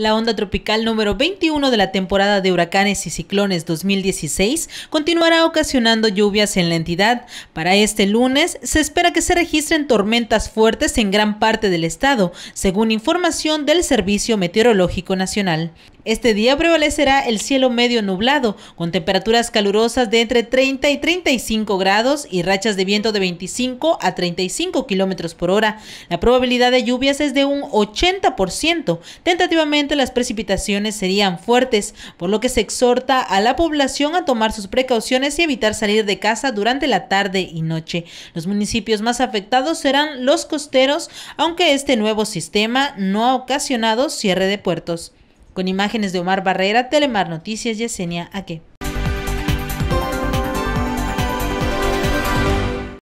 La onda tropical número 21 de la temporada de huracanes y ciclones 2016 continuará ocasionando lluvias en la entidad. Para este lunes se espera que se registren tormentas fuertes en gran parte del estado, según información del Servicio Meteorológico Nacional. Este día prevalecerá el cielo medio nublado, con temperaturas calurosas de entre 30 y 35 grados y rachas de viento de 25 a 35 kilómetros por hora. La probabilidad de lluvias es de un 80%, tentativamente las precipitaciones serían fuertes, por lo que se exhorta a la población a tomar sus precauciones y evitar salir de casa durante la tarde y noche. Los municipios más afectados serán los costeros, aunque este nuevo sistema no ha ocasionado cierre de puertos. Con imágenes de Omar Barrera, Telemar Noticias, Yesenia Aque.